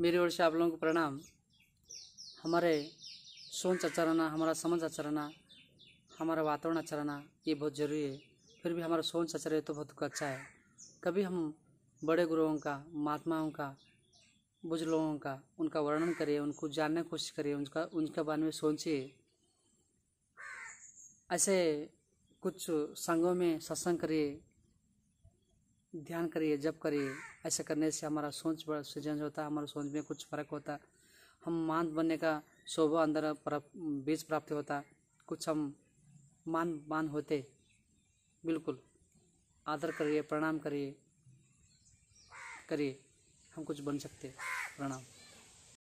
मेरी ओर से आप लोगों को प्रणाम हमारे सोच अच्छा रहना हमारा समझ अच्छा रहना हमारा वातावरण अच्छा रहना ये बहुत ज़रूरी है फिर भी हमारा सोच अच्छा रहे तो बहुत अच्छा है कभी हम बड़े गुरुओं का महात्माओं का बुज लोगों का उनका वर्णन करिए उनको जानने की कोशिश करिए उनका उनके बारे में सोचिए ऐसे कुछ संघों में सत्संग करिए ध्यान करिए जब करिए ऐसा करने से हमारा सोच बड़ा सृजन होता है हमारे सोच में कुछ फर्क होता हम मान बनने का शोभा अंदर बीज प्राप्त होता कुछ हम मान मान होते बिल्कुल आदर करिए प्रणाम करिए करिए हम कुछ बन सकते प्रणाम